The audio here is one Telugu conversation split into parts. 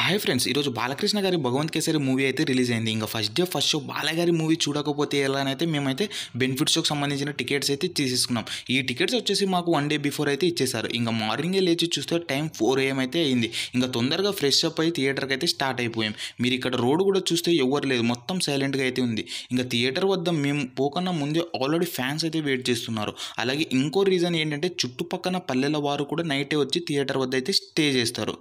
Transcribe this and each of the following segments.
హాయ్ ఫ్రెండ్స్ ఈరోజు బాలకృష్ణ గారి భగవంత్ కేసరి మూవీ అయితే రిలీజ్ అయింది ఇంకా ఫస్ట్ డే ఫస్ట్ షో బాలగారి మూవీ చూడకపోతే ఎలానైతే మేమైతే బెనిఫిట్ షోకి సంబంధించిన టికెట్స్ అయితే తీసేసుకున్నాం ఈ టికెట్స్ వచ్చేసి మాకు వన్ డే బిఫోర్ అయితే ఇచ్చేసారు ఇంకా మార్నింగే లేచి చూస్తే టైం ఫోర్ ఏఎం అయితే అయింది ఇంకా తొందరగా ఫ్రెష్ అప్ అయి థియేటర్కి అయితే స్టార్ట్ అయిపోయాం మీరు ఇక్కడ రోడ్ కూడా చూస్తే ఎవరు లేదు మొత్తం సైలెంట్గా అయితే ఉంది ఇంకా థియేటర్ వద్ద మేము పోకన్నా ముందే ఆల్రెడీ ఫ్యాన్స్ అయితే వెయిట్ చేస్తున్నారు అలాగే ఇంకో రీజన్ ఏంటంటే చుట్టుపక్కన పల్లెల వారు కూడా నైటే వచ్చి థియేటర్ వద్ద అయితే స్టే చేస్తారు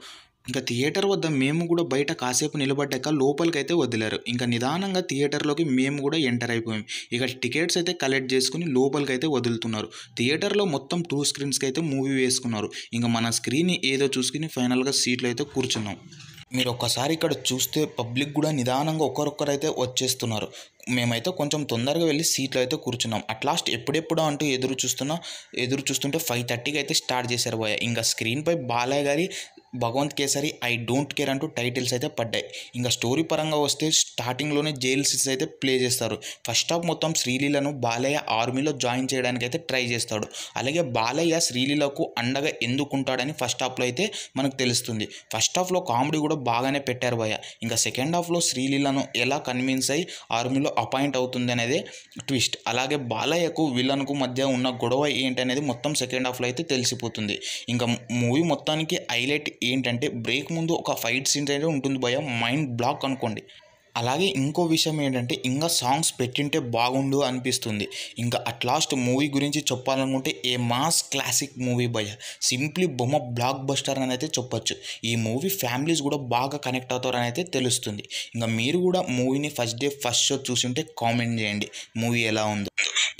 ఇంకా థియేటర్ వద్ద మేము కూడా బయట కాసేపు నిలబడ్డాక లోపలికైతే వదిలారు ఇంకా నిదానంగా థియేటర్లోకి మేము కూడా ఎంటర్ అయిపోయాం ఇక టికెట్స్ అయితే కలెక్ట్ చేసుకుని లోపలికైతే వదులుతున్నారు థియేటర్లో మొత్తం టూ స్క్రీన్స్కి అయితే మూవీ వేసుకున్నారు ఇంకా మన స్క్రీన్ ఏదో చూసుకుని ఫైనల్గా సీట్లు అయితే కూర్చున్నాం మీరు ఒక్కసారి ఇక్కడ చూస్తే పబ్లిక్ కూడా నిదానంగా ఒకరొక్కరైతే వచ్చేస్తున్నారు మేమైతే కొంచెం తొందరగా వెళ్ళి సీట్లో అయితే కూర్చున్నాం అట్ లాస్ట్ ఎప్పుడెప్పుడు అంటూ ఎదురు చూస్తున్నా ఎదురు చూస్తుంటే ఫైవ్ థర్టీకి అయితే స్టార్ట్ చేశారు పోయా ఇంకా స్క్రీన్పై బాలయ్య గారి Bhagavanth Kesari I don't care అంటూ టైటిల్స్ అయితే పడ్డాయి ఇంకా స్టోరీ పరంగా వస్తే స్టార్టింగ్లోనే జైల్ అయితే ప్లే చేస్తారు ఫస్ట్ ఆఫ్ మొత్తం శ్రీలీలను బాలయ్య ఆర్మీలో జాయిన్ చేయడానికి అయితే ట్రై చేస్తాడు అలాగే బాలయ్య శ్రీలీలకు అండగా ఎందుకుంటాడని ఫస్ట్ హాఫ్లో అయితే మనకు తెలుస్తుంది ఫస్ట్ హాఫ్లో కామెడీ కూడా బాగానే పెట్టారు భయ ఇంకా సెకండ్ హాఫ్లో శ్రీలీలను ఎలా కన్విన్స్ అయ్యి ఆర్మీలో అపాయింట్ అవుతుంది అనేది ట్విస్ట్ అలాగే బాలయ్యకు విలన్కు మధ్య ఉన్న గొడవ ఏంటనేది మొత్తం సెకండ్ హాఫ్లో అయితే తెలిసిపోతుంది ఇంకా మూవీ మొత్తానికి హైలైట్ ఏంటంటే బ్రేక్ ముందు ఒక ఫైట్ సీన్స్ అయితే ఉంటుంది భయ మైండ్ బ్లాక్ అనుకోండి అలాగే ఇంకో విషయం ఏంటంటే ఇంకా సాంగ్స్ పెట్టింటే బాగుండు అనిపిస్తుంది ఇంకా అట్ లాస్ట్ మూవీ గురించి చెప్పాలనుకుంటే ఏ మాస్ క్లాసిక్ మూవీ భయ సింప్లీ బొమ్మ బ్లాక్ బస్టర్ అని అయితే చెప్పొచ్చు ఈ మూవీ ఫ్యామిలీస్ కూడా బాగా కనెక్ట్ అవుతారు అని అయితే తెలుస్తుంది ఇంకా మీరు కూడా మూవీని ఫస్ట్ డే ఫస్ట్ షో చూసింటే కామెంట్ చేయండి మూవీ ఎలా ఉందో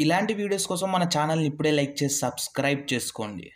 ఇలాంటి వీడియోస్ కోసం మన ఛానల్ని ఇప్పుడే లైక్ చేసి సబ్స్క్రైబ్ చేసుకోండి